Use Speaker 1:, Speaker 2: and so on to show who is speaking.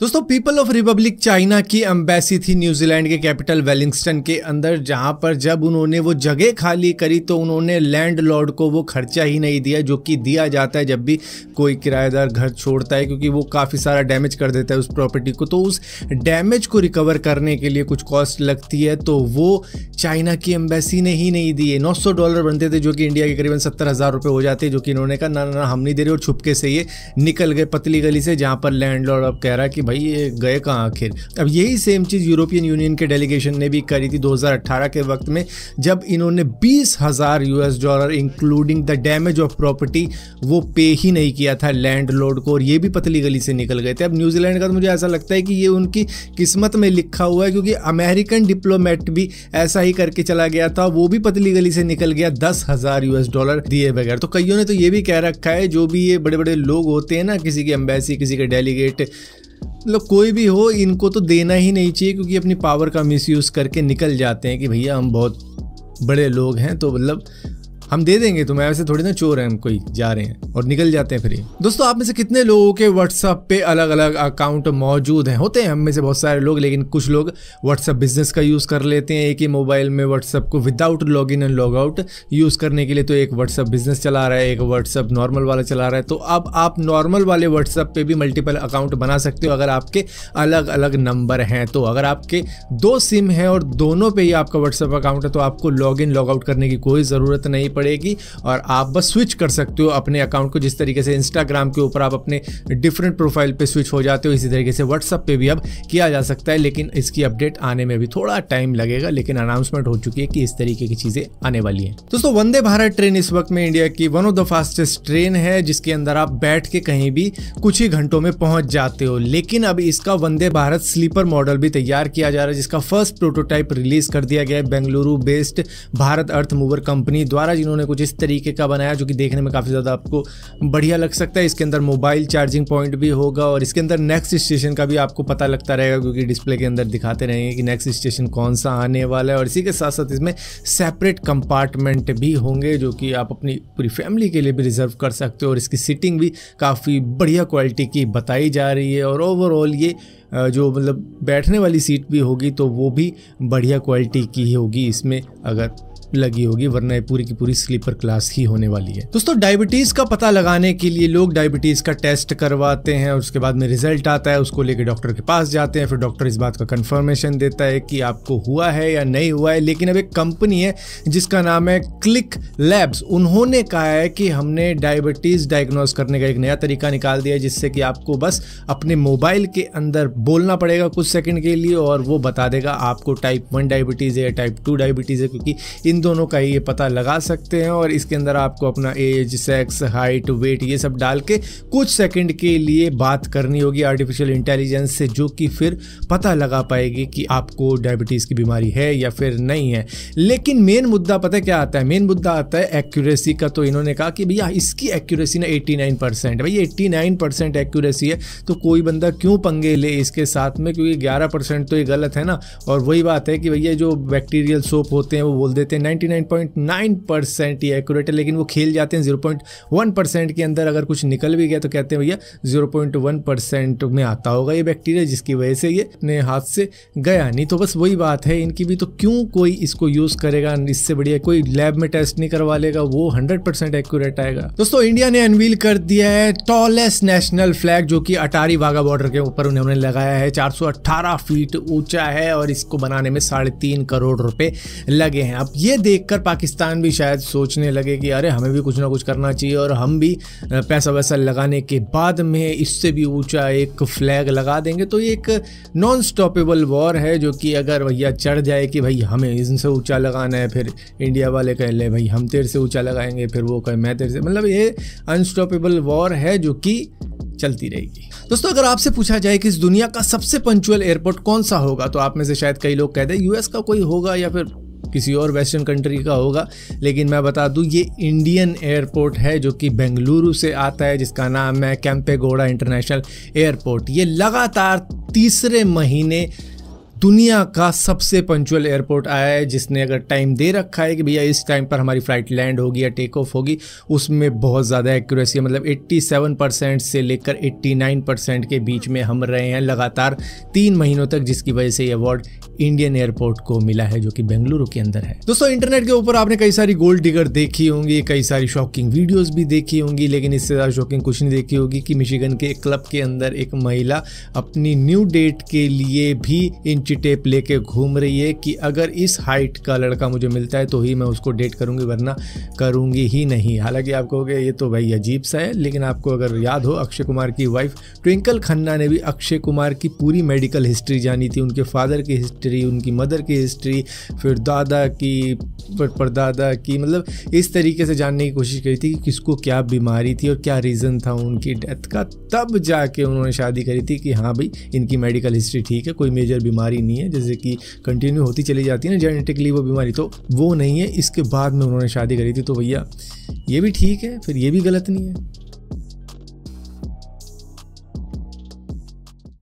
Speaker 1: दोस्तों People of Republic China की embassy थी न्यूजीलैंड के कैपिटल वेलिंगस्टन के अंदर जहां पर जब उन्होंने वो जगह खाली करी तो उन्होंने लैंड लॉर्ड को वो खर्चा ही नहीं दिया जो कि दिया जाता है जब भी कोई किराएदार घर छोड़ता है क्योंकि वो काफ़ी सारा डैमेज कर देता है उस प्रॉपर्टी को तो उस डैमेज को रिकवर करने के लिए कुछ कॉस्ट लगती है तो वो चाइना की एम्बेसी ने ही नहीं दिए नौ डॉलर बनते थे जो कि इंडिया के करीबन सत्तर हज़ार रुपये हो जाते जो कि इन्होंने कहा ना ना हम नहीं दे रहे और छुपके से ये निकल गए पतली गली से जहाँ पर लैंड लॉर्ड अब कह रहा है कि भाई ये गए कहाँ आखिर अब यही सेम चीज़ यूरोपियन यूनियन के डेलीगेशन ने भी करी थी 2018 के वक्त में जब इन्होंने बीस हज़ार US dollar including the damage of property वो पे ही नहीं किया था लैंड लोड को और ये भी पतली गली से निकल गए थे अब न्यूजीलैंड का तो मुझे ऐसा लगता है कि ये उनकी किस्मत में लिखा हुआ है क्योंकि अमेरिकन डिप्लोमेट भी ऐसा ही करके चला गया था वो भी पतली गली से निकल गया दस हज़ार यूएस डॉलर दिए बगैर तो कईयों ने तो ये भी कह रखा है जो भी ये बड़े बड़े लोग होते हैं ना किसी की एम्बेसी किसी के डेलीगेट मतलब कोई भी हो इनको तो देना ही नहीं चाहिए क्योंकि अपनी पावर का मिसयूज़ करके निकल जाते हैं कि भैया हम बहुत बड़े लोग हैं तो मतलब हम दे देंगे तुम्हें ऐसे थोड़ी ना चोर हैं हम कोई जा रहे हैं और निकल जाते हैं फिर दोस्तों आप में से कितने लोगों के व्हाट्सअप पे अलग अलग अकाउंट मौजूद हैं होते हैं हम में से बहुत सारे लोग लेकिन कुछ लोग व्हाट्सअप बिजनेस का यूज़ कर लेते हैं एक ही मोबाइल में व्हाट्सअप को without log in and log out use करने के लिए तो एक व्हाट्सअप बिजनेस चला रहा है एक व्हाट्सअप नॉर्मल वाला चला रहा है तो अब आप नॉर्मल वाले व्हाट्सअप पर भी मल्टीपल अकाउंट बना सकते हो अगर आपके अलग अलग नंबर हैं तो अगर आपके दो सिम हैं और दोनों पर ही आपका व्हाट्सअप अकाउंट है तो आपको लॉग इन लॉग आउट करने की कोई ज़रूरत नहीं पड़ेगी और आप बस स्विच कर सकते हो अपने अकाउंट को जिस तरीके से इंस्टाग्राम के ऊपर आप अपने डिफरेंट प्रोफाइल पर स्विच हो जाते हो इसी तरीके से व्हाट्सअप पर भी अब किया जा सकता है लेकिन इसकी अपडेट आने में भी थोड़ा टाइम लगेगा लेकिन अनाउंसमेंट हो चुकी है कि इस तरीके की चीज़ें आने वाली हैं दोस्तों वंदे भारत ट्रेन इस वक्त में इंडिया की one of the fastest train है जिसके अंदर आप बैठ के कहीं भी कुछ ही घंटों में पहुंच जाते हो लेकिन अब इसका वंदे भारत स्लीपर मॉडल भी तैयार किया जा रहा है जिसका फर्स्ट प्रोटोटाइप रिलीज कर दिया गया है बेंगलुरु बेस्ड भारत अर्थ मूवर कंपनी द्वारा इन्होंने कुछ इस तरीके का बनाया जो कि देखने में काफ़ी ज़्यादा आपको बढ़िया लग सकता है इसके अंदर मोबाइल चार्जिंग पॉइंट भी होगा और इसके अंदर नेक्स्ट स्टेशन का भी आपको पता लगता रहेगा क्योंकि डिस्प्ले के अंदर दिखाते रहेंगे कि नेक्स्ट स्टेशन कौन सा आने वाला है और इसी के साथ साथ इसमें सेपरेट कंपार्टमेंट भी होंगे जो कि आप अपनी पूरी फैमिली के लिए भी रिजर्व कर सकते हो और इसकी सीटिंग भी काफ़ी बढ़िया क्वालिटी की बताई जा रही है और ओवरऑल ये जो मतलब बैठने वाली सीट भी होगी तो वो भी बढ़िया क्वालिटी की ही होगी इसमें अगर लगी होगी वरना ये पूरी की पूरी स्लीपर क्लास ही होने वाली है दोस्तों डायबिटीज का पता लगाने के लिए लोग डायबिटीज का टेस्ट करवाते हैं उसके बाद में रिजल्ट आता है उसको लेकर डॉक्टर के पास जाते हैं फिर डॉक्टर इस बात का कंफर्मेशन देता है कि आपको हुआ है या नहीं हुआ है लेकिन अब एक कंपनी है जिसका नाम है क्लिक लैब्स उन्होंने कहा है कि हमने डायबिटीज डायग्नोज करने का एक नया तरीका निकाल दिया है जिससे कि आपको बस अपने मोबाइल के अंदर बोलना पड़ेगा कुछ सेकंड के लिए और वो बता देगा आपको टाइप वन डायबिटीज़ है या टाइप टू डायबिटीज़ है क्योंकि इन इन दोनों का ये पता लगा सकते हैं और इसके अंदर आपको अपना एज सेक्स हाइट वेट ये सब डाल के कुछ सेकंड के लिए बात करनी होगी आर्टिफिशियल इंटेलिजेंस से जो कि फिर पता लगा पाएगी कि आपको डायबिटीज़ की बीमारी है या फिर नहीं है लेकिन मेन मुद्दा पता क्या आता है मेन मुद्दा आता है एक्यूरेसी का तो इन्होंने कहा कि भैया इसकी एक्यूरेसी ना eighty nine percent eighty nine percent accuracy है तो कोई बंदा क्यों पंगे ले इसके साथ में क्योंकि ग्यारह परसेंट तो ये गलत है ना और वही बात है कि भैया जो बैक्टीरियल सोप होते हैं वो बोल देते हैं 99.9 परसेंट ये एक्यूरेट है लेकिन वो खेल जाते हैं 0.1 परसेंट के अंदर अगर कुछ निकल भी गया तो कहते हैं भैया 0.1 परसेंट में आता होगा ये बैक्टीरिया जिसकी वजह से ये अपने हाथ से गया नहीं तो बस वही बात है इनकी भी तो क्यों कोई इसको यूज़ करेगा इससे बढ़िया कोई लैब में टेस्ट नहीं करवा लेगा वो हंड्रेड एक्यूरेट आएगा दोस्तों इंडिया ने अनवील कर दिया है टॉलेस्ट नेशनल फ्लैग जो कि अटारी वाघा बॉर्डर के ऊपर उन्होंने लगाया है चार फीट ऊंचा है और इसको बनाने में साढ़े तीन करोड़ रुपए लगे हैं अब ये देखकर पाकिस्तान भी शायद सोचने लगे कि अरे हमें भी कुछ ना कुछ करना चाहिए और हम भी पैसा वैसा लगाने के बाद में इससे भी ऊंचा एक फ्लैग लगा देंगे तो ये एक नॉन स्टॉपेबल वॉर है जो कि अगर भैया चढ़ जाए कि भाई हमें इनसे ऊंचा लगाना है फिर इंडिया वाले कह ले भाई हम तेर से ऊँचा लगाएंगे फिर वो कहे मैं तेरे से मतलब ये अनस्टॉपेबल वॉर है जो कि चलती रहेगी दोस्तों अगर आपसे पूछा जाए कि इस दुनिया का सबसे पंचुअल एयरपोर्ट कौन सा होगा तो आप में से शायद कई लोग कह दें यूएस का कोई होगा या फिर किसी और वेस्टर्न कंट्री का होगा लेकिन मैं बता दूँ ये इंडियन एयरपोर्ट है जो कि बेंगलुरु से आता है जिसका नाम है कैंपेगोड़ा इंटरनेशनल एयरपोर्ट ये लगातार तीसरे महीने दुनिया का सबसे पंचुअल एयरपोर्ट आया है जिसने अगर टाइम दे रखा है कि भैया इस टाइम पर हमारी फ़्लाइट लैंड होगी या टेक ऑफ होगी उसमें बहुत ज़्यादा एक्यूरेसी है मतलब 87 परसेंट से लेकर 89 परसेंट के बीच में हम रहे हैं लगातार तीन महीनों तक जिसकी वजह से ये अवार्ड इंडियन एयरपोर्ट को मिला है जो कि बेंगलुरु के अंदर है दोस्तों इंटरनेट के ऊपर आपने कई सारी गोल्ड डिगर देखी होंगी कई सारी शॉकिंग वीडियोस भी देखी होंगी लेकिन इससे ज़्यादा शॉकिंग कुछ नहीं देखी होगी कि मिशिगन के क्लब के अंदर एक महिला अपनी न्यू डेट के लिए भी इन ऊंची टेप लेके घूम रही है कि अगर इस हाइट का लड़का मुझे मिलता है तो ही मैं उसको डेट करूंगी वरना करूंगी ही नहीं हालांकि आप कहोगे ये तो भाई अजीब सा है लेकिन आपको अगर याद हो अक्षय कुमार की वाइफ ट्विंकल खन्ना ने भी अक्षय कुमार की पूरी मेडिकल हिस्ट्री जानी थी उनके फादर की हिस्ट्री उनकी मदर की हिस्ट्री फिर दादा की पर परदादा की मतलब इस तरीके से जानने की कोशिश करी थी कि किसको क्या बीमारी थी और क्या रीज़न था उनकी डेथ का तब जाके उन्होंने शादी करी थी कि हाँ भाई इनकी मेडिकल हिस्ट्री ठीक है कोई मेजर बीमारी बीमारी नहीं है जैसे कि कंटिन्यू होती चली जाती है ना जेनेटिकली वो बीमारी तो वो नहीं है इसके बाद में उन्होंने शादी करी थी तो भैया ये भी ठीक है फिर ये भी गलत नहीं है